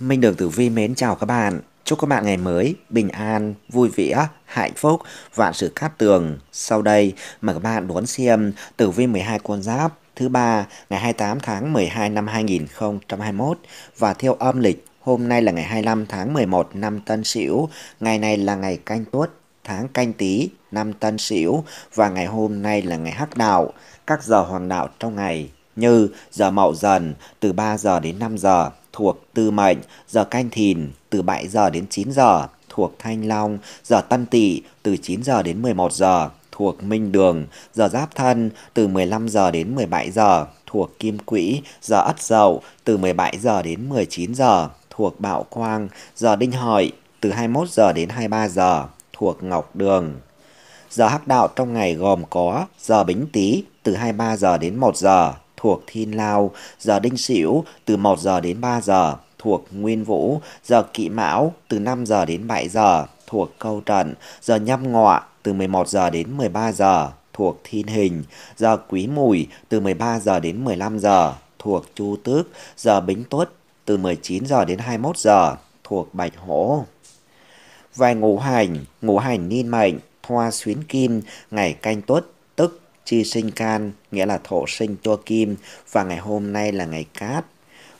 Minh Đường Tử Vi mến chào các bạn. Chúc các bạn ngày mới bình an, vui vẻ, hạnh phúc, vạn sự cát tường. Sau đây mời các bạn đón xem Tử Vi 12 con giáp thứ ba ngày 28 tháng 12 năm 2021 và theo âm lịch hôm nay là ngày 25 tháng 11 năm Tân Sửu, ngày này là ngày canh tuất tháng canh Tý, năm Tân Sửu và ngày hôm nay là ngày hắc đạo, các giờ hoàng đạo trong ngày như giờ mậu dần từ 3 giờ đến 5 giờ thuộc tư mệnh, giờ canh thìn từ 7 giờ đến 9 giờ thuộc thanh long, giờ tân tỵ từ 9 giờ đến 11 giờ thuộc minh đường, giờ giáp thân từ 15 giờ đến 17 giờ thuộc kim quỹ, giờ ất dậu từ 17 giờ đến 19 giờ thuộc bạo quang, giờ đinh hợi từ 21 giờ đến 23 giờ thuộc ngọc đường. Giờ hắc đạo trong ngày gồm có giờ bính tý từ 23 giờ đến 1 giờ thuộc Thiên Lao, giờ Đinh Sửu từ 1 giờ đến 3 giờ thuộc Nguyên Vũ, giờ Kỵ Mão từ 5 giờ đến 7 giờ thuộc Câu Trận, giờ Nhâm Ngọ từ 11 giờ đến 13 giờ thuộc Thiên Hình, giờ Quý Mùi từ 13 giờ đến 15 giờ thuộc Chu Tước, giờ Bính Tuất từ 19 giờ đến 21 giờ thuộc Bạch Hổ. Vài ngũ hành, ngũ hành niên mệnh, thoa xuyến kim, ngày canh tuất chi sinh can, nghĩa là thổ sinh tua kim, và ngày hôm nay là ngày cát.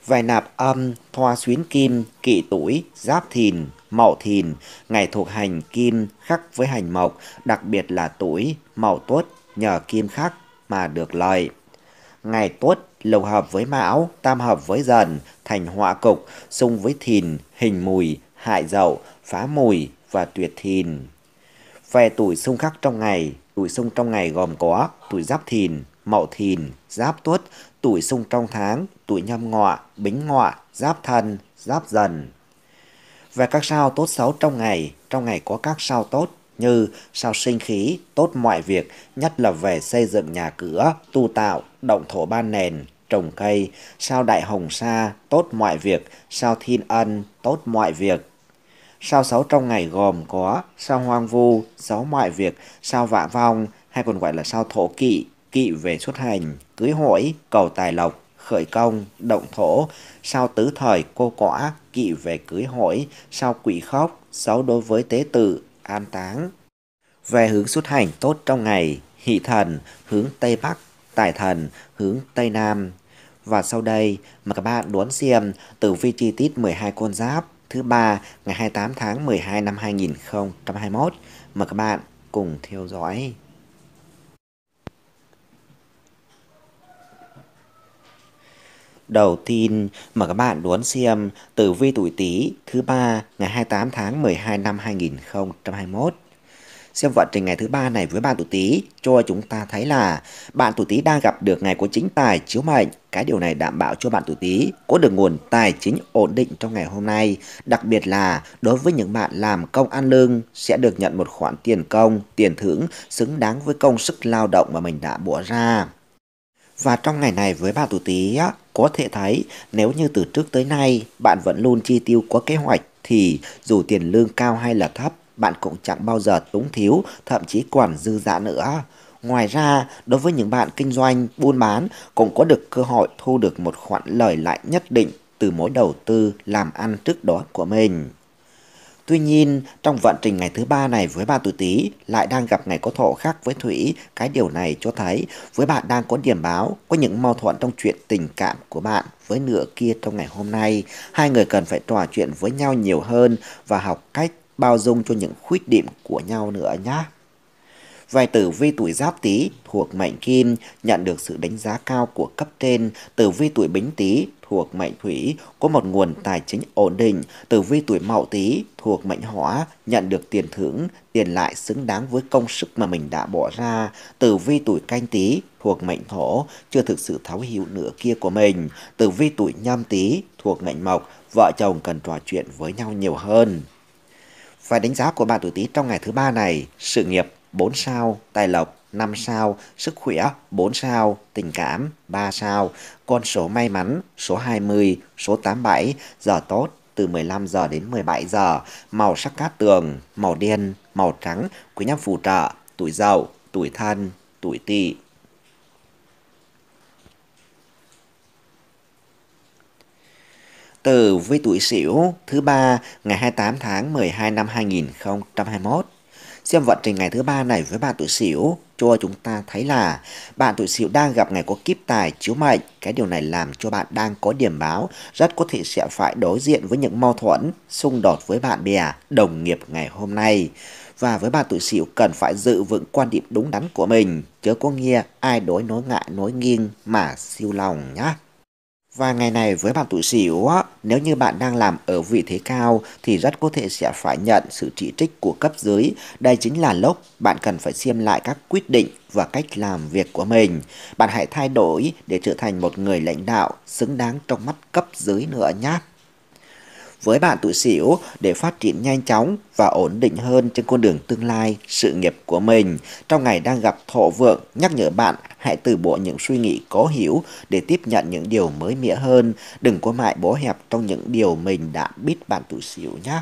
Vài nạp âm, thoa xuyến kim, kỵ tuổi, giáp thìn, mậu thìn, ngày thuộc hành kim khắc với hành mộc, đặc biệt là tuổi, mậu tuất nhờ kim khắc mà được lợi. Ngày tuất lục hợp với mão, tam hợp với dần, thành họa cục, xung với thìn, hình mùi, hại dậu, phá mùi và tuyệt thìn. Về tuổi xung khắc trong ngày, Tuổi sung trong ngày gồm có tuổi giáp thìn, mậu thìn, giáp tuất, tuổi sung trong tháng, tuổi nhâm ngọ, bính ngọ, giáp thân, giáp dần. Về các sao tốt xấu trong ngày, trong ngày có các sao tốt như sao sinh khí, tốt mọi việc, nhất là về xây dựng nhà cửa, tu tạo, động thổ ban nền, trồng cây, sao đại hồng sa, tốt mọi việc, sao thiên ân, tốt mọi việc, Sao sáu trong ngày gồm có sao hoang vu, sáu ngoại việc, sao vạ vong hay còn gọi là sao thổ kỵ, kỵ về xuất hành, cưới hỏi, cầu tài lộc, khởi công, động thổ, sao tứ thời cô quả kỵ về cưới hỏi, sao quỷ khóc, sáu đối với tế tự, an táng. Về hướng xuất hành tốt trong ngày, hỷ thần, hướng Tây Bắc, tài thần, hướng Tây Nam. Và sau đây, mời các bạn đón xem tử vi chi tiết 12 con giáp thứ ba ngày 28 tháng 12 năm 2021. Mời các bạn cùng theo dõi. Đầu tiên, mời các bạn đón xem tử vi tuổi Tý thứ ba ngày 28 tháng 12 năm 2021 xem vận trình ngày thứ ba này với bạn tuổi Tý cho chúng ta thấy là bạn tuổi Tý đang gặp được ngày có chính tài chiếu mệnh. Cái điều này đảm bảo cho bạn tuổi Tý có được nguồn tài chính ổn định trong ngày hôm nay, đặc biệt là đối với những bạn làm công ăn lương sẽ được nhận một khoản tiền công, tiền thưởng xứng đáng với công sức lao động mà mình đã bỏ ra. Và trong ngày này với bạn tuổi Tý có thể thấy nếu như từ trước tới nay bạn vẫn luôn chi tiêu có kế hoạch thì dù tiền lương cao hay là thấp bạn cũng chẳng bao giờ túng thiếu, thậm chí còn dư dả nữa. Ngoài ra, đối với những bạn kinh doanh, buôn bán cũng có được cơ hội thu được một khoản lời lại nhất định từ mối đầu tư làm ăn trước đó của mình. Tuy nhiên, trong vận trình ngày thứ ba này với ba tuổi Tý lại đang gặp ngày có thọ khác với Thủy, cái điều này cho thấy với bạn đang có điểm báo, có những mâu thuẫn trong chuyện tình cảm của bạn với nửa kia trong ngày hôm nay. Hai người cần phải trò chuyện với nhau nhiều hơn và học cách bao dung cho những khuyết điểm của nhau nữa nhé. Vài tử vi tuổi giáp tý thuộc mệnh kim nhận được sự đánh giá cao của cấp trên, tử vi tuổi bính tý thuộc mệnh thủy có một nguồn tài chính ổn định, tử vi tuổi mậu tý thuộc mệnh hỏa nhận được tiền thưởng, tiền lại xứng đáng với công sức mà mình đã bỏ ra, tử vi tuổi canh tý thuộc mệnh thổ chưa thực sự thấu hiểu nửa kia của mình, tử vi tuổi nhâm tý thuộc mệnh mộc vợ chồng cần trò chuyện với nhau nhiều hơn. Và đánh giá của bạn tuổi Tý trong ngày thứ ba này, sự nghiệp 4 sao, tài lộc 5 sao, sức khỏe 4 sao, tình cảm 3 sao, con số may mắn số 20, số 87, giờ tốt từ 15 giờ đến 17 giờ, màu sắc cát tường, màu đen, màu trắng, quý nhân phù trợ, tuổi dậu, tuổi thân, tuổi tỵ. từ với tuổi Sửu thứ ba ngày 28 tháng 12 năm 2021. Xem vận trình ngày thứ ba này với bạn tuổi Sửu cho chúng ta thấy là bạn tuổi Sửu đang gặp ngày có kiếp tài chiếu mệnh, cái điều này làm cho bạn đang có điểm báo rất có thể sẽ phải đối diện với những mâu thuẫn, xung đột với bạn bè, đồng nghiệp ngày hôm nay và với bạn tuổi sửu cần phải giữ vững quan điểm đúng đắn của mình chớ có nghe ai đối nối ngại nối nghiêng mà siêu lòng nhá và ngày này với bạn tuổi xỉu, nếu như bạn đang làm ở vị thế cao thì rất có thể sẽ phải nhận sự chỉ trích của cấp dưới. Đây chính là lúc bạn cần phải xem lại các quyết định và cách làm việc của mình. Bạn hãy thay đổi để trở thành một người lãnh đạo xứng đáng trong mắt cấp dưới nữa nhé với bạn tuổi Sửu để phát triển nhanh chóng và ổn định hơn trên con đường tương lai, sự nghiệp của mình. Trong ngày đang gặp thọ vượng, nhắc nhở bạn hãy từ bỏ những suy nghĩ có hiểu để tiếp nhận những điều mới mẻ hơn. Đừng có mãi bó hẹp trong những điều mình đã biết bạn tuổi Sửu nhé.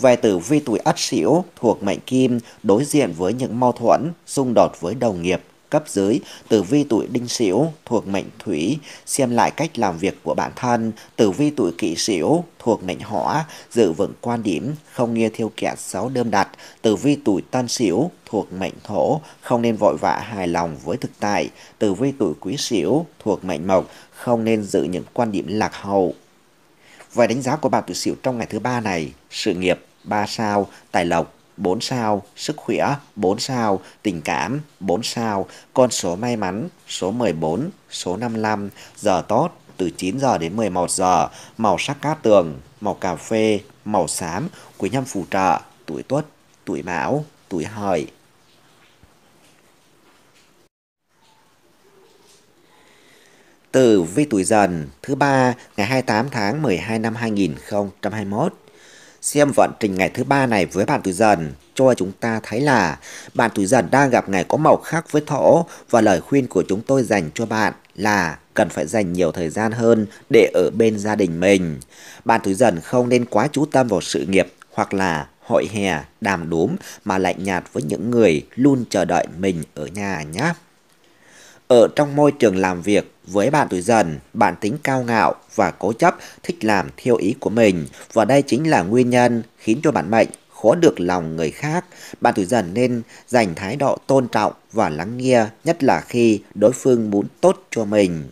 Về tử vi tuổi Ất Sửu thuộc mệnh Kim đối diện với những mâu thuẫn, xung đột với đồng nghiệp, cấp dưới tử vi tuổi đinh sửu thuộc mệnh thủy xem lại cách làm việc của bản thân tử vi tuổi kỷ sửu thuộc mệnh hỏa giữ vững quan điểm không nghe theo kẻ xấu đơm đặt tử vi tuổi tân sửu thuộc mệnh thổ không nên vội vã hài lòng với thực tại tử vi tuổi quý sửu thuộc mệnh mộc không nên giữ những quan điểm lạc hậu Vài đánh giá của bạn tuổi sửu trong ngày thứ ba này sự nghiệp 3 sao tài lộc 4 sao, sức khỏe 4 sao, tình cảm 4 sao, con số may mắn số 14, số 55, giờ tốt từ 9 giờ đến 11 giờ, màu sắc cát tường, màu cà phê, màu xám, quý nhân phù trợ, tuổi tuất, tuổi mão, tuổi hợi. Tử vi tuổi dần thứ ba ngày 28 tháng 12 năm 2021 xem vận trình ngày thứ ba này với bạn tuổi dần cho chúng ta thấy là bạn tuổi dần đang gặp ngày có màu khác với thổ và lời khuyên của chúng tôi dành cho bạn là cần phải dành nhiều thời gian hơn để ở bên gia đình mình. Bạn tuổi dần không nên quá chú tâm vào sự nghiệp hoặc là hội hè, đàm đốm mà lạnh nhạt với những người luôn chờ đợi mình ở nhà nhé. Ở trong môi trường làm việc với bạn tuổi dần, bạn tính cao ngạo và cố chấp thích làm theo ý của mình và đây chính là nguyên nhân khiến cho bạn mệnh khó được lòng người khác. Bạn tuổi dần nên dành thái độ tôn trọng và lắng nghe nhất là khi đối phương muốn tốt cho mình.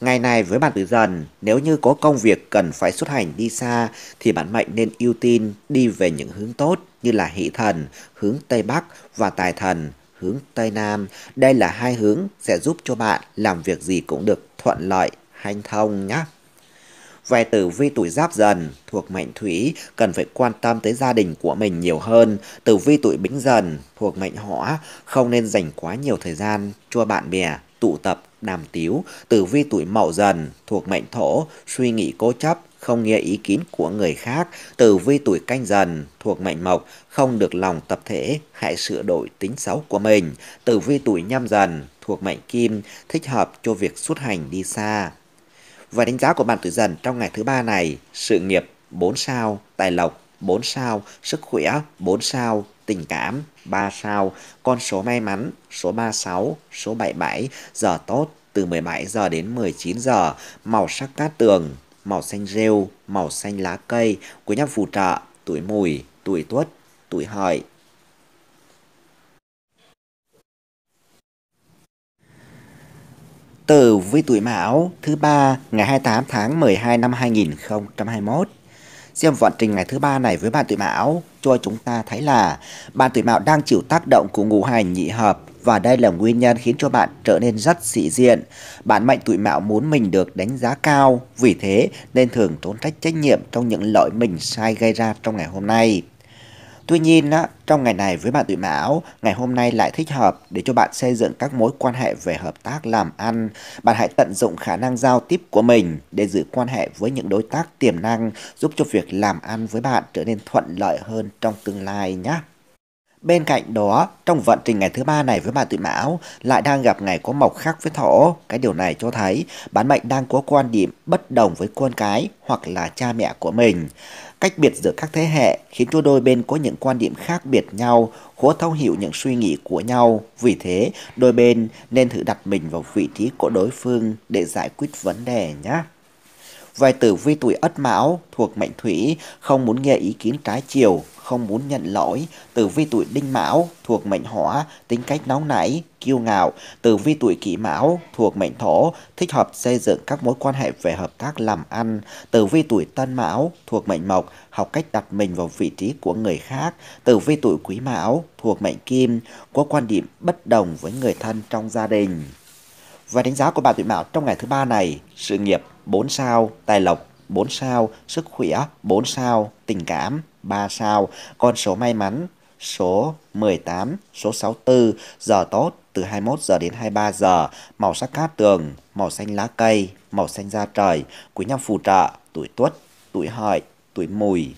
Ngày này với bạn tuổi dần, nếu như có công việc cần phải xuất hành đi xa thì bạn mệnh nên ưu tiên đi về những hướng tốt như là hỷ thần, hướng Tây Bắc và tài thần, hướng Tây Nam. Đây là hai hướng sẽ giúp cho bạn làm việc gì cũng được thuận lợi, hanh thông nhé. Về tử vi tuổi giáp dần thuộc mệnh thủy cần phải quan tâm tới gia đình của mình nhiều hơn. Tử vi tuổi bính dần thuộc mệnh hỏa không nên dành quá nhiều thời gian cho bạn bè tụ tập đàm tiếu. Tử vi tuổi mậu dần thuộc mệnh thổ suy nghĩ cố chấp không nghe ý kiến của người khác, từ vi tuổi canh dần thuộc mệnh mộc, không được lòng tập thể, hãy sửa đổi tính xấu của mình. từ vi tuổi nhâm dần thuộc mệnh kim, thích hợp cho việc xuất hành đi xa. Và đánh giá của bạn tuổi dần trong ngày thứ ba này, sự nghiệp 4 sao, tài lộc 4 sao, sức khỏe 4 sao, tình cảm 3 sao, con số may mắn số 36, số 77, giờ tốt từ 17 giờ đến 19 giờ, màu sắc cát tường màu xanh rêu, màu xanh lá cây của nhằm phù trợ tuổi mùi, tuổi tuất, tuổi hợi. Từ với tuổi Mão thứ ba ngày 28 tháng 12 năm 2021. Xem vận trình ngày thứ ba này với bạn tuổi Mão cho chúng ta thấy là bạn tuổi Mão đang chịu tác động của ngũ hành nhị hợp và đây là nguyên nhân khiến cho bạn trở nên rất sĩ diện. Bạn mệnh tuổi mão muốn mình được đánh giá cao, vì thế nên thường tốn trách trách nhiệm trong những lỗi mình sai gây ra trong ngày hôm nay. Tuy nhiên, trong ngày này với bạn tuổi mão, ngày hôm nay lại thích hợp để cho bạn xây dựng các mối quan hệ về hợp tác làm ăn. Bạn hãy tận dụng khả năng giao tiếp của mình để giữ quan hệ với những đối tác tiềm năng giúp cho việc làm ăn với bạn trở nên thuận lợi hơn trong tương lai nhé. Bên cạnh đó, trong vận trình ngày thứ ba này với bà tự mão lại đang gặp ngày có mộc khác với thổ. Cái điều này cho thấy bản mệnh đang có quan điểm bất đồng với con cái hoặc là cha mẹ của mình. Cách biệt giữa các thế hệ khiến cho đôi bên có những quan điểm khác biệt nhau, khó thấu hiểu những suy nghĩ của nhau. Vì thế, đôi bên nên thử đặt mình vào vị trí của đối phương để giải quyết vấn đề nhé. Vài tử vi tuổi Ất Mão thuộc mệnh Thủy không muốn nghe ý kiến trái chiều, không muốn nhận lỗi. Tử vi tuổi Đinh Mão thuộc mệnh Hỏa, tính cách nóng nảy, kiêu ngạo. Tử vi tuổi Kỷ Mão thuộc mệnh Thổ, thích hợp xây dựng các mối quan hệ về hợp tác làm ăn. Tử vi tuổi Tân Mão thuộc mệnh Mộc, học cách đặt mình vào vị trí của người khác. Tử vi tuổi Quý Mão thuộc mệnh Kim, có quan điểm bất đồng với người thân trong gia đình. Và đánh giá của bà tuổi Mão trong ngày thứ ba này, sự nghiệp 4 sao, tài lộc 4 sao, sức khỏe 4 sao, tình cảm 3 sao, con số may mắn số 18, số 64, giờ tốt từ 21 giờ đến 23 giờ, màu sắc cát tường, màu xanh lá cây, màu xanh da trời, quý nhân phù trợ, tuổi tuất, tuổi hợi, tuổi mùi.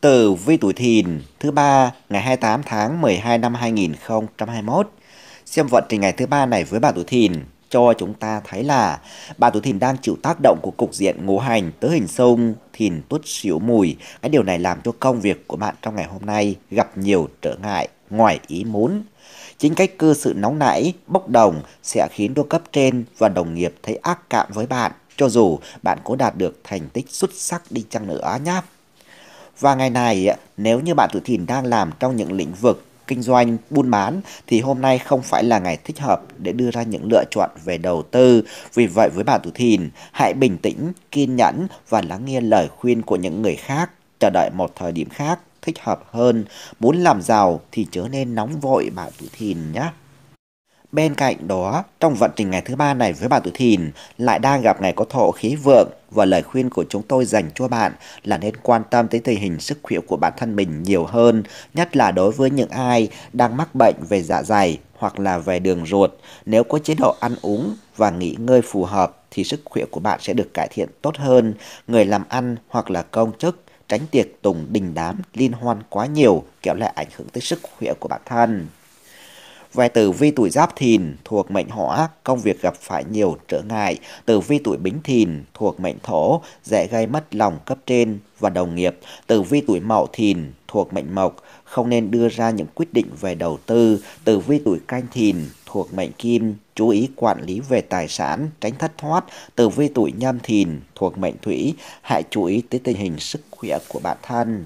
từ vi tuổi thìn thứ ba ngày 28 tháng 12 năm 2021 Xem vận trình ngày thứ ba này với bà tuổi Thìn cho chúng ta thấy là bà tuổi Thìn đang chịu tác động của cục diện ngũ hành tới hình sông Thìn tuất xỉu mùi. Cái điều này làm cho công việc của bạn trong ngày hôm nay gặp nhiều trở ngại ngoài ý muốn. Chính cách cư sự nóng nảy, bốc đồng sẽ khiến đô cấp trên và đồng nghiệp thấy ác cảm với bạn cho dù bạn có đạt được thành tích xuất sắc đi chăng nữa nhé. Và ngày này, nếu như bạn tuổi thìn đang làm trong những lĩnh vực kinh doanh, buôn bán thì hôm nay không phải là ngày thích hợp để đưa ra những lựa chọn về đầu tư. Vì vậy với bạn tuổi thìn, hãy bình tĩnh, kiên nhẫn và lắng nghe lời khuyên của những người khác, chờ đợi một thời điểm khác thích hợp hơn. Muốn làm giàu thì chớ nên nóng vội bạn tuổi thìn nhé. Bên cạnh đó, trong vận trình ngày thứ ba này với bạn tuổi thìn, lại đang gặp ngày có thổ khí vượng và lời khuyên của chúng tôi dành cho bạn là nên quan tâm tới tình hình sức khỏe của bản thân mình nhiều hơn, nhất là đối với những ai đang mắc bệnh về dạ dày hoặc là về đường ruột. Nếu có chế độ ăn uống và nghỉ ngơi phù hợp thì sức khỏe của bạn sẽ được cải thiện tốt hơn. Người làm ăn hoặc là công chức tránh tiệc tùng đình đám liên hoan quá nhiều kéo lại ảnh hưởng tới sức khỏe của bản thân. Về tử vi tuổi giáp thìn thuộc mệnh hỏa, công việc gặp phải nhiều trở ngại. Tử vi tuổi bính thìn thuộc mệnh thổ, dễ gây mất lòng cấp trên và đồng nghiệp. Tử vi tuổi mậu thìn thuộc mệnh mộc, không nên đưa ra những quyết định về đầu tư. Tử vi tuổi canh thìn thuộc mệnh kim, chú ý quản lý về tài sản, tránh thất thoát. Tử vi tuổi nhâm thìn thuộc mệnh thủy, hãy chú ý tới tình hình sức khỏe của bản thân.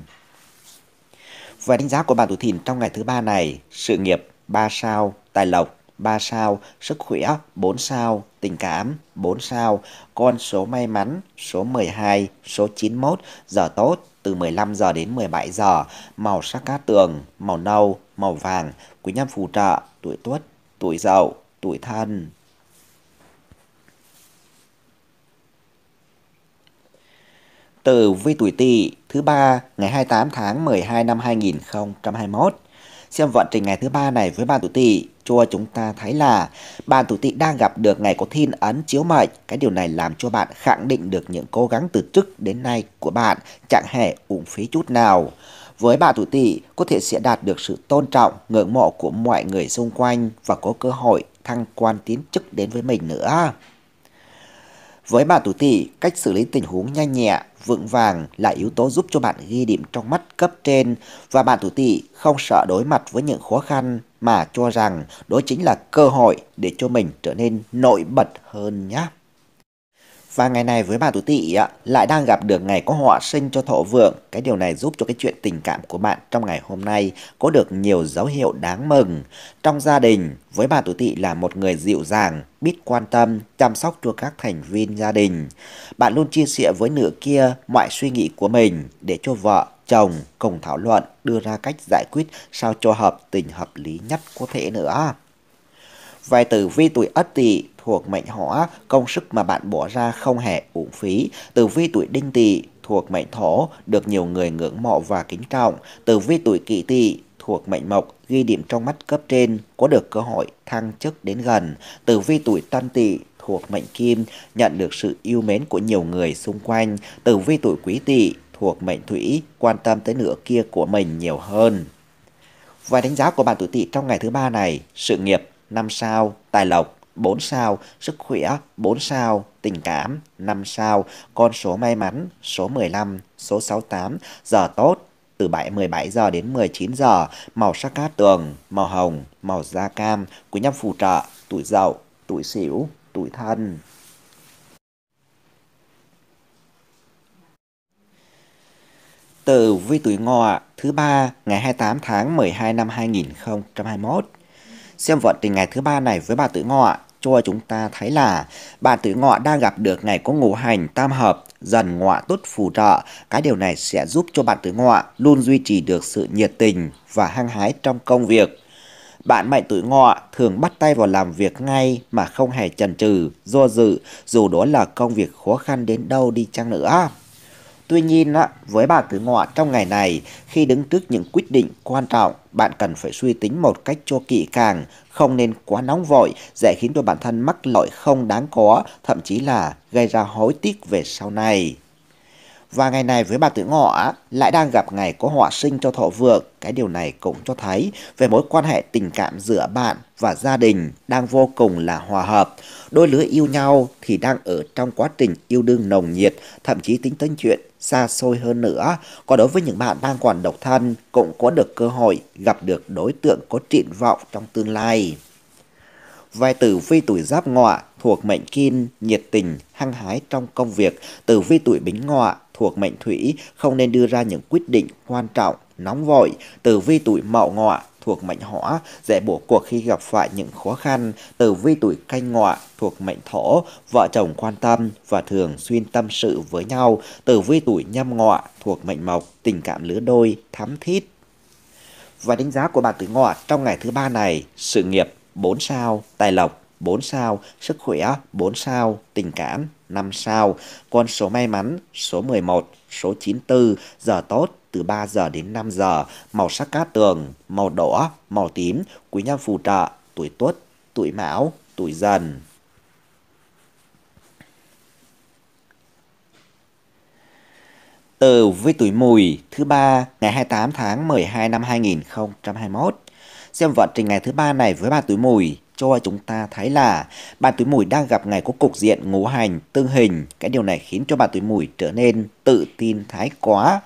về đánh giá của bạn tuổi thìn trong ngày thứ ba này, sự nghiệp 3 sao, tài lộc 3 sao, sức khỏe 4 sao, tình cảm 4 sao, con số may mắn số 12, số 91, giờ tốt từ 15 giờ đến 17 giờ, màu sắc cát tường, màu nâu, màu vàng, quý nhân phù trợ, tuổi tuất, tuổi dậu, tuổi thân. từ vi tuổi Tỵ thứ ba ngày 28 tháng 12 năm 2021 Xem vận trình ngày thứ ba này với bàn tuổi tỵ cho chúng ta thấy là bạn tuổi tỵ đang gặp được ngày có thiên ấn chiếu mệnh. Cái điều này làm cho bạn khẳng định được những cố gắng từ trước đến nay của bạn chẳng hề uổng phí chút nào. Với bạn tuổi tỵ có thể sẽ đạt được sự tôn trọng, ngưỡng mộ của mọi người xung quanh và có cơ hội thăng quan tiến chức đến với mình nữa. Với bạn tuổi Tỵ, cách xử lý tình huống nhanh nhẹ, vững vàng là yếu tố giúp cho bạn ghi điểm trong mắt cấp trên và bạn tuổi Tỵ không sợ đối mặt với những khó khăn mà cho rằng đó chính là cơ hội để cho mình trở nên nổi bật hơn nhé. Và ngày này với bà Tú Tị lại đang gặp được ngày có họa sinh cho thọ vượng. Cái điều này giúp cho cái chuyện tình cảm của bạn trong ngày hôm nay có được nhiều dấu hiệu đáng mừng. Trong gia đình, với bà tuổi tỵ là một người dịu dàng, biết quan tâm, chăm sóc cho các thành viên gia đình. Bạn luôn chia sẻ với nửa kia mọi suy nghĩ của mình để cho vợ, chồng cùng thảo luận đưa ra cách giải quyết sao cho hợp tình hợp lý nhất có thể nữa. Vài tử vi tuổi Ất Tỵ thuộc mệnh hỏa, công sức mà bạn bỏ ra không hề uổng phí. Tử vi tuổi đinh tỵ thuộc mệnh thổ được nhiều người ngưỡng mộ và kính trọng. Tử vi tuổi kỷ tỵ thuộc mệnh mộc ghi điểm trong mắt cấp trên có được cơ hội thăng chức đến gần. Tử vi tuổi tân tỵ thuộc mệnh kim nhận được sự yêu mến của nhiều người xung quanh. Tử vi tuổi quý tỵ thuộc mệnh thủy quan tâm tới nửa kia của mình nhiều hơn. Và đánh giá của bạn tuổi tỵ trong ngày thứ ba này, sự nghiệp năm sao, tài lộc 4 sao, sức khỏe 4 sao, tình cảm 5 sao, con số may mắn số 15, số 68, giờ tốt từ 7 17 giờ đến 19 giờ, màu sắc cát tường, màu hồng, màu da cam, quý nhân phù trợ, tuổi dậu, tuổi sửu, tuổi thân. từ vi tuổi ngọ thứ ba ngày 28 tháng 12 năm 2021. Xem vận tình ngày thứ ba này với bà tuổi ngọ cho chúng ta thấy là bạn tuổi ngọ đang gặp được ngày có ngũ hành tam hợp dần ngọ tốt phù trợ. Cái điều này sẽ giúp cho bạn tuổi ngọ luôn duy trì được sự nhiệt tình và hăng hái trong công việc. Bạn mệnh tuổi ngọ thường bắt tay vào làm việc ngay mà không hề chần chừ, do dự, dù đó là công việc khó khăn đến đâu đi chăng nữa. Tuy nhiên, với bà cử ngọ trong ngày này, khi đứng trước những quyết định quan trọng, bạn cần phải suy tính một cách cho kỹ càng, không nên quá nóng vội, dễ khiến cho bản thân mắc lỗi không đáng có, thậm chí là gây ra hối tiếc về sau này. Và ngày này với bà tử ngọ lại đang gặp ngày có họa sinh cho thọ vượng. Cái điều này cũng cho thấy về mối quan hệ tình cảm giữa bạn và gia đình đang vô cùng là hòa hợp. Đôi lứa yêu nhau thì đang ở trong quá trình yêu đương nồng nhiệt, thậm chí tính tới chuyện xa xôi hơn nữa. Còn đối với những bạn đang còn độc thân cũng có được cơ hội gặp được đối tượng có triển vọng trong tương lai. Về tử vi tuổi giáp ngọ thuộc mệnh kim, nhiệt tình, hăng hái trong công việc, tử vi tuổi bính ngọ thuộc mệnh thủy không nên đưa ra những quyết định quan trọng, nóng vội, tử vi tuổi mậu ngọ thuộc mệnh hỏa dễ bỏ cuộc khi gặp phải những khó khăn, tử vi tuổi canh ngọ thuộc mệnh thổ, vợ chồng quan tâm và thường xuyên tâm sự với nhau, tử vi tuổi nhâm ngọ thuộc mệnh mộc, tình cảm lứa đôi thắm thiết. Và đánh giá của bạn tuổi ngọ trong ngày thứ ba này, sự nghiệp 4 sao, tài lộc 4 sao, sức khỏe 4 sao, tình cảm 5 sao, con số may mắn số 11, số 94, giờ tốt từ 3 giờ đến 5 giờ, màu sắc cát tường, màu đỏ, màu tím, quý nhân phù trợ, tuổi tuất, tuổi mão, tuổi dần. Từ với tuổi mùi thứ ba ngày 28 tháng 12 năm 2021. Xem vận trình ngày thứ ba này với ba tuổi mùi cho chúng ta thấy là bạn tuổi mùi đang gặp ngày có cục diện ngũ hành tương hình. Cái điều này khiến cho bạn tuổi mùi trở nên tự tin thái quá.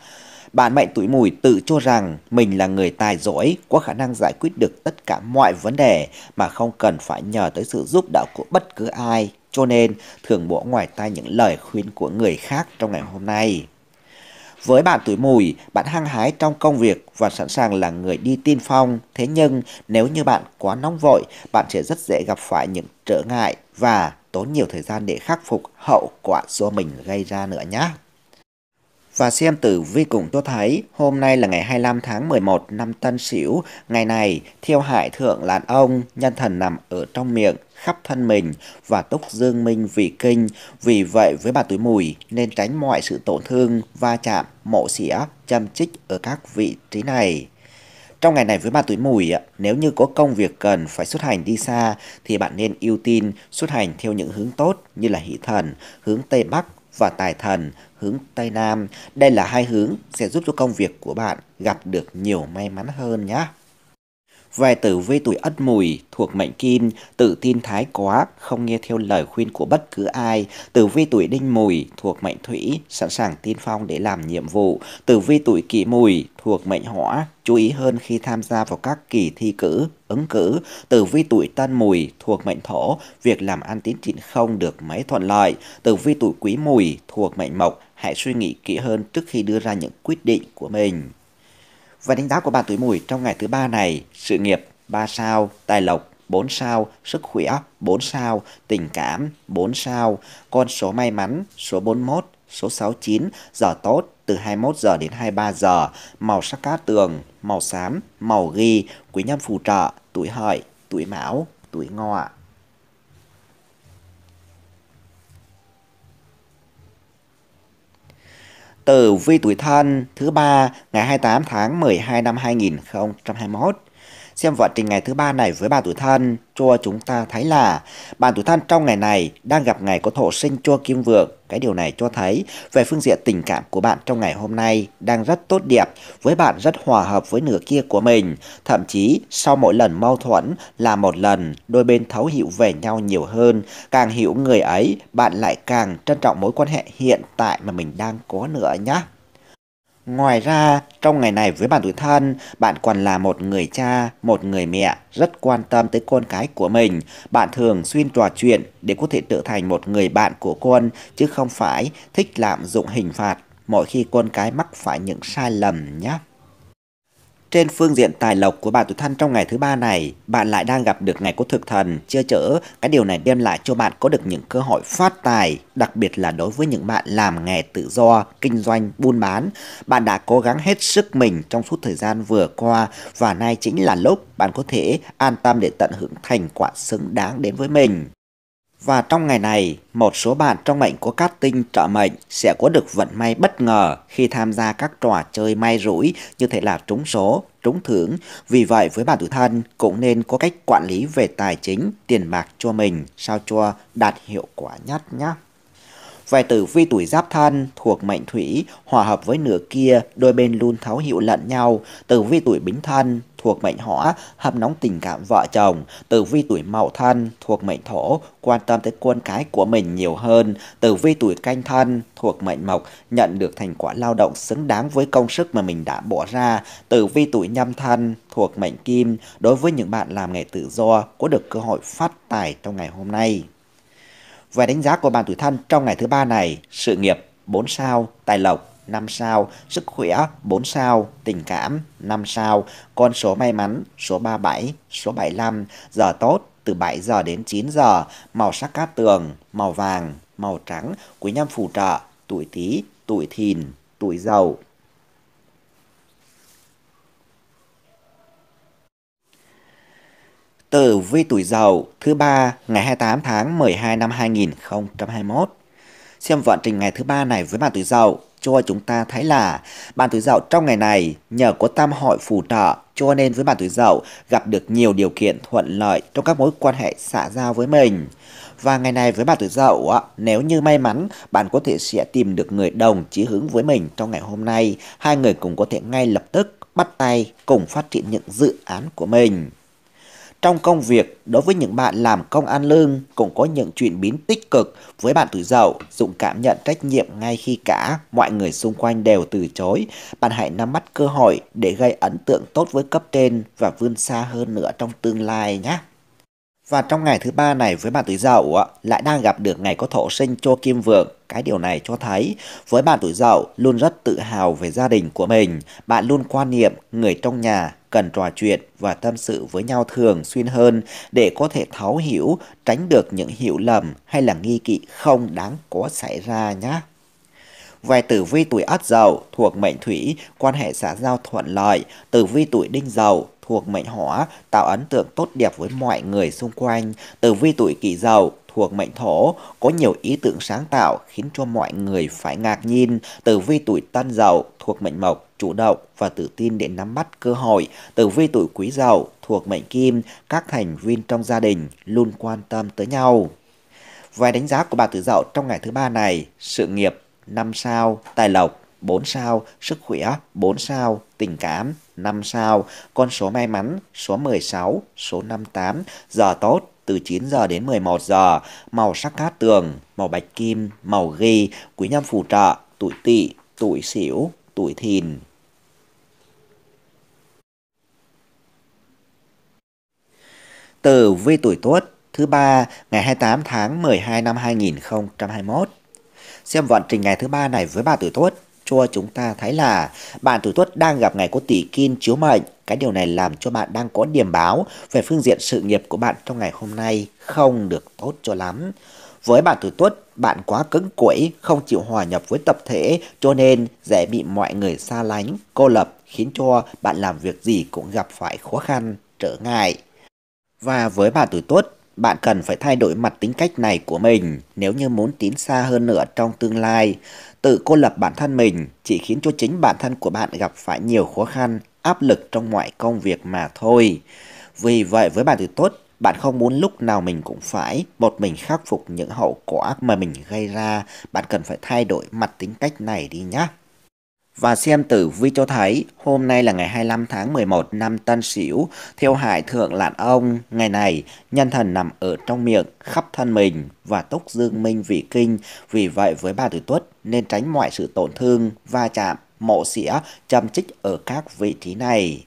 Bạn mệnh tuổi mùi tự cho rằng mình là người tài giỏi, có khả năng giải quyết được tất cả mọi vấn đề mà không cần phải nhờ tới sự giúp đỡ của bất cứ ai. Cho nên thường bỏ ngoài tai những lời khuyên của người khác trong ngày hôm nay. Với bạn tuổi mùi, bạn hăng hái trong công việc và sẵn sàng là người đi tiên phong. Thế nhưng, nếu như bạn quá nóng vội, bạn sẽ rất dễ gặp phải những trở ngại và tốn nhiều thời gian để khắc phục hậu quả do mình gây ra nữa nhé. Và xem tử vi cùng tôi thấy, hôm nay là ngày 25 tháng 11 năm Tân Sửu, ngày này thiêu hại thượng làn ông, nhân thần nằm ở trong miệng, khắp thân mình và túc dương minh vì kinh, vì vậy với bà túi mùi nên tránh mọi sự tổn thương, va chạm, mộ xỉa, châm chích ở các vị trí này. Trong ngày này với ma túi mùi, nếu như có công việc cần phải xuất hành đi xa thì bạn nên ưu tiên xuất hành theo những hướng tốt như là hỷ thần, hướng Tây Bắc và tài thần, hướng Tây Nam. Đây là hai hướng sẽ giúp cho công việc của bạn gặp được nhiều may mắn hơn nhé. Vài tử vi tuổi ất mùi thuộc mệnh kim, tự tin thái quá, không nghe theo lời khuyên của bất cứ ai. Tử vi tuổi đinh mùi thuộc mệnh thủy, sẵn sàng tiên phong để làm nhiệm vụ. Tử vi tuổi kỷ mùi thuộc mệnh hỏa, chú ý hơn khi tham gia vào các kỳ thi cử, ứng cử. Tử vi tuổi tân mùi thuộc mệnh thổ, việc làm ăn tiến triển không được mấy thuận lợi. Tử vi tuổi quý mùi thuộc mệnh mộc, hãy suy nghĩ kỹ hơn trước khi đưa ra những quyết định của mình. Và đánh giá của bạn tuổi mùi trong ngày thứ ba này, sự nghiệp 3 sao, tài lộc 4 sao, sức khỏe 4 sao, tình cảm 4 sao, con số may mắn số 41, số 69, giờ tốt từ 21 giờ đến 23 giờ, màu sắc cát tường, màu xám, màu ghi, quý nhân phù trợ, tuổi hợi, tuổi mão, tuổi ngọ. tử vi tuổi thân thứ ba ngày 28 tháng 12 năm 2021. Xem vận trình ngày thứ ba này với bàn tuổi thân, cho chúng ta thấy là bạn tuổi thân trong ngày này đang gặp ngày có thổ sinh cho kim vượng. Cái điều này cho thấy về phương diện tình cảm của bạn trong ngày hôm nay đang rất tốt đẹp, với bạn rất hòa hợp với nửa kia của mình. Thậm chí sau mỗi lần mâu thuẫn là một lần đôi bên thấu hiểu về nhau nhiều hơn. Càng hiểu người ấy, bạn lại càng trân trọng mối quan hệ hiện tại mà mình đang có nữa nhé. Ngoài ra, trong ngày này với bạn tuổi thân, bạn còn là một người cha, một người mẹ rất quan tâm tới con cái của mình. Bạn thường xuyên trò chuyện để có thể trở thành một người bạn của con, chứ không phải thích lạm dụng hình phạt mỗi khi con cái mắc phải những sai lầm nhé. Trên phương diện tài lộc của bạn tuổi thân trong ngày thứ ba này, bạn lại đang gặp được ngày có thực thần, chưa chở. Cái điều này đem lại cho bạn có được những cơ hội phát tài, đặc biệt là đối với những bạn làm nghề tự do, kinh doanh, buôn bán. Bạn đã cố gắng hết sức mình trong suốt thời gian vừa qua và nay chính là lúc bạn có thể an tâm để tận hưởng thành quả xứng đáng đến với mình. Và trong ngày này, một số bạn trong mệnh của các tinh trợ mệnh sẽ có được vận may bất ngờ khi tham gia các trò chơi may rủi như thể là trúng số, trúng thưởng. Vì vậy với bạn tuổi thân cũng nên có cách quản lý về tài chính, tiền bạc cho mình sao cho đạt hiệu quả nhất nhé. Về tử vi tuổi giáp thân thuộc mệnh thủy, hòa hợp với nửa kia, đôi bên luôn tháo hiệu lẫn nhau. Tử vi tuổi bính thân thuộc mệnh hỏa, hâm nóng tình cảm vợ chồng. Tử vi tuổi mậu thân thuộc mệnh thổ, quan tâm tới con cái của mình nhiều hơn. Tử vi tuổi canh thân thuộc mệnh mộc, nhận được thành quả lao động xứng đáng với công sức mà mình đã bỏ ra. Tử vi tuổi nhâm thân thuộc mệnh kim, đối với những bạn làm nghề tự do có được cơ hội phát tài trong ngày hôm nay. Về đánh giá của bạn tuổi thân trong ngày thứ ba này, sự nghiệp 4 sao, tài lộc 5 sao, sức khỏe 4 sao, tình cảm 5 sao, con số may mắn số 37, số 75, giờ tốt từ 7 giờ đến 9 giờ, màu sắc cát tường, màu vàng, màu trắng, quý nhân phù trợ, tuổi tí, tuổi thìn, tuổi dậu. Tử vi tuổi dậu thứ ba ngày 28 tháng 12 năm 2021. Xem vận trình ngày thứ ba này với bạn tuổi dậu cho chúng ta thấy là bạn tuổi dậu trong ngày này nhờ có tam hội phù trợ cho nên với bạn tuổi dậu gặp được nhiều điều kiện thuận lợi trong các mối quan hệ xã giao với mình. Và ngày này với bạn tuổi dậu, nếu như may mắn, bạn có thể sẽ tìm được người đồng chí hướng với mình trong ngày hôm nay. Hai người cùng có thể ngay lập tức bắt tay cùng phát triển những dự án của mình. Trong công việc, đối với những bạn làm công ăn lương cũng có những chuyển biến tích cực với bạn tuổi dậu. Dũng cảm nhận trách nhiệm ngay khi cả mọi người xung quanh đều từ chối. Bạn hãy nắm bắt cơ hội để gây ấn tượng tốt với cấp trên và vươn xa hơn nữa trong tương lai nhé. Và trong ngày thứ ba này với bạn tuổi dậu lại đang gặp được ngày có thổ sinh cho kim vượng. Cái điều này cho thấy với bạn tuổi dậu luôn rất tự hào về gia đình của mình. Bạn luôn quan niệm người trong nhà cần trò chuyện và tâm sự với nhau thường xuyên hơn để có thể thấu hiểu, tránh được những hiểu lầm hay là nghi kỵ không đáng có xảy ra nhé. Vài tử vi tuổi Ất Dậu thuộc mệnh Thủy, quan hệ xã giao thuận lợi, tử vi tuổi Đinh Dậu thuộc mệnh hỏa tạo ấn tượng tốt đẹp với mọi người xung quanh. Tử vi tuổi kỷ dậu thuộc mệnh thổ có nhiều ý tưởng sáng tạo khiến cho mọi người phải ngạc nhiên. Tử vi tuổi tân dậu thuộc mệnh mộc chủ động và tự tin để nắm bắt cơ hội. Tử vi tuổi quý dậu thuộc mệnh kim, các thành viên trong gia đình luôn quan tâm tới nhau. Vài đánh giá của bà tử dậu trong ngày thứ ba này, sự nghiệp năm sao, tài lộc 4 sao, sức khỏe 4 sao, tình cảm 5 sao, con số may mắn số 16, số 58, giờ tốt từ 9 giờ đến 11 giờ, màu sắc cát tường, màu bạch kim, màu ghi, quý nhân phù trợ, tuổi tỵ, tuổi sửu, tuổi thìn. từ vi tuổi tuất thứ ba ngày 28 tháng 12 năm 2021. Xem vận trình ngày thứ ba này với bà tuổi tuất cho chúng ta thấy là bạn tuổi tuất đang gặp ngày có tỷ kim chiếu mệnh. Cái điều này làm cho bạn đang có điểm báo về phương diện sự nghiệp của bạn trong ngày hôm nay không được tốt cho lắm. Với bạn tuổi tuất, bạn quá cứng cỏi, không chịu hòa nhập với tập thể cho nên dễ bị mọi người xa lánh, cô lập khiến cho bạn làm việc gì cũng gặp phải khó khăn, trở ngại. Và với bạn tuổi tuất, bạn cần phải thay đổi mặt tính cách này của mình nếu như muốn tiến xa hơn nữa trong tương lai. Tự cô lập bản thân mình chỉ khiến cho chính bản thân của bạn gặp phải nhiều khó khăn, áp lực trong mọi công việc mà thôi. Vì vậy với bạn từ tốt, bạn không muốn lúc nào mình cũng phải một mình khắc phục những hậu quả mà mình gây ra. Bạn cần phải thay đổi mặt tính cách này đi nhé. Và xem tử vi cho thấy, hôm nay là ngày 25 tháng 11 năm Tân Sửu, theo Hải Thượng Lạn Ông, ngày này, nhân thần nằm ở trong miệng, khắp thân mình và túc dương minh vị kinh, vì vậy với bà tử tuất nên tránh mọi sự tổn thương, va chạm, mộ xỉa, châm chích ở các vị trí này.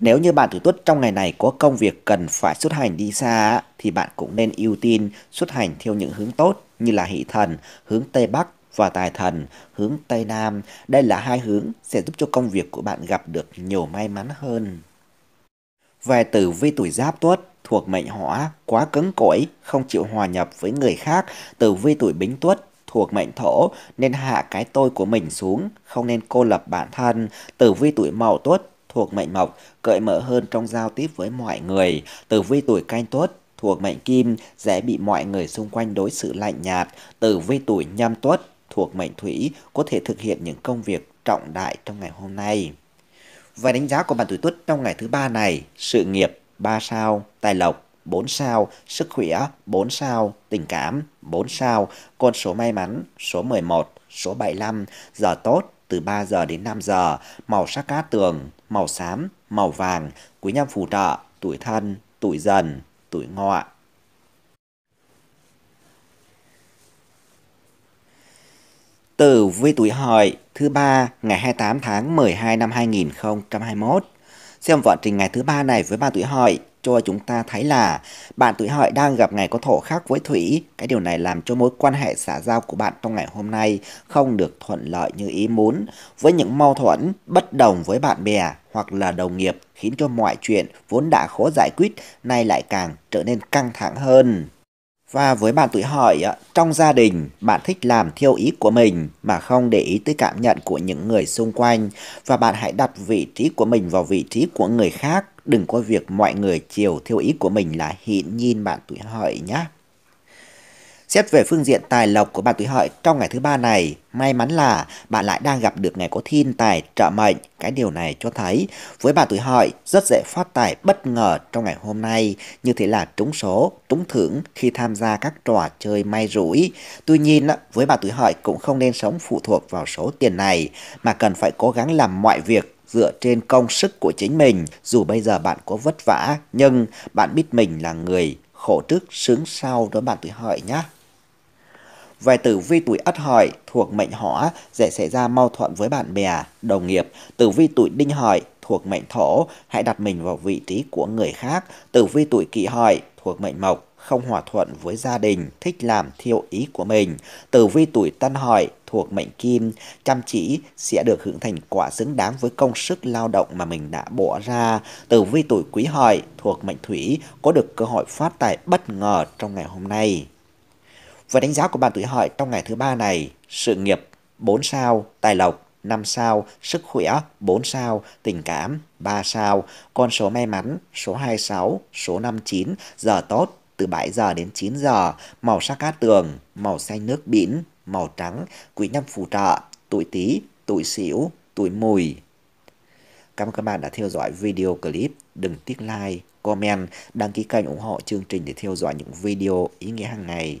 Nếu như bạn tử tuất trong ngày này có công việc cần phải xuất hành đi xa thì bạn cũng nên ưu tiên xuất hành theo những hướng tốt như là hỷ thần, hướng Tây Bắc, và tài thần hướng Tây Nam. Đây là hai hướng sẽ giúp cho công việc của bạn gặp được nhiều may mắn hơn. Về tử vi tuổi giáp tuất thuộc mệnh hỏa, quá cứng cỏi, không chịu hòa nhập với người khác, tử vi tuổi bính tuất thuộc mệnh thổ nên hạ cái tôi của mình xuống, không nên cô lập bản thân, tử vi tuổi mậu tuất thuộc mệnh mộc, cởi mở hơn trong giao tiếp với mọi người, tử vi tuổi canh tuất thuộc mệnh kim dễ bị mọi người xung quanh đối xử lạnh nhạt, tử vi tuổi nhâm tuất thuộc mệnh thủy có thể thực hiện những công việc trọng đại trong ngày hôm nay. Và đánh giá của bạn tuổi tuất trong ngày thứ ba này, sự nghiệp 3 sao, tài lộc 4 sao, sức khỏe 4 sao, tình cảm 4 sao, con số may mắn số 11, số 75, giờ tốt từ 3 giờ đến 5 giờ, màu sắc cát tường, màu xám, màu vàng, quý nhân phù trợ, tuổi thân, tuổi dần, tuổi ngọ. Tử vi tuổi hợi thứ ba ngày 28 tháng 12 năm 2021. Xem vận trình ngày thứ ba này với ba tuổi hợi cho chúng ta thấy là bạn tuổi hợi đang gặp ngày có thổ khắc với thủy. Cái điều này làm cho mối quan hệ xã giao của bạn trong ngày hôm nay không được thuận lợi như ý muốn. Với những mâu thuẫn, bất đồng với bạn bè hoặc là đồng nghiệp khiến cho mọi chuyện vốn đã khó giải quyết nay lại càng trở nên căng thẳng hơn. Và với bạn tuổi hỏi, trong gia đình, bạn thích làm theo ý của mình mà không để ý tới cảm nhận của những người xung quanh và bạn hãy đặt vị trí của mình vào vị trí của người khác. Đừng có việc mọi người chiều theo ý của mình là hiển nhiên bạn tuổi hỏi nhé. Xét về phương diện tài lộc của bạn tuổi hợi trong ngày thứ ba này, may mắn là bạn lại đang gặp được ngày có thiên tài trợ mệnh. Cái điều này cho thấy với bạn tuổi hợi rất dễ phát tài bất ngờ trong ngày hôm nay, như thế là trúng số, trúng thưởng khi tham gia các trò chơi may rủi. Tuy nhiên, với bạn tuổi hợi cũng không nên sống phụ thuộc vào số tiền này, mà cần phải cố gắng làm mọi việc dựa trên công sức của chính mình. Dù bây giờ bạn có vất vả, nhưng bạn biết mình là người khổ trước sướng sau đó bạn tuổi hợi nhé. Vài tử vi tuổi ất hợi thuộc mệnh hỏa dễ xảy ra mâu thuẫn với bạn bè, đồng nghiệp. Tử vi tuổi đinh hợi thuộc mệnh thổ, hãy đặt mình vào vị trí của người khác. Tử vi tuổi kỷ hợi thuộc mệnh mộc, không hòa thuận với gia đình, thích làm theo ý của mình. Tử vi tuổi tân hợi thuộc mệnh kim, chăm chỉ sẽ được hưởng thành quả xứng đáng với công sức lao động mà mình đã bỏ ra. Tử vi tuổi quý hợi thuộc mệnh thủy có được cơ hội phát tài bất ngờ trong ngày hôm nay. Và đánh giá của bạn tuổi hợi trong ngày thứ ba này, sự nghiệp 4 sao, tài lộc 5 sao, sức khỏe 4 sao, tình cảm 3 sao, con số may mắn số 26, số 59, giờ tốt từ 7 giờ đến 9 giờ, màu sắc cát tường, màu xanh nước biển, màu trắng, quý nhân phù trợ, tuổi Tý, tuổi Sửu, tuổi Mùi. Cảm ơn các bạn đã theo dõi video clip. Đừng tiếc like, comment, đăng ký kênh ủng hộ chương trình để theo dõi những video ý nghĩa hàng ngày.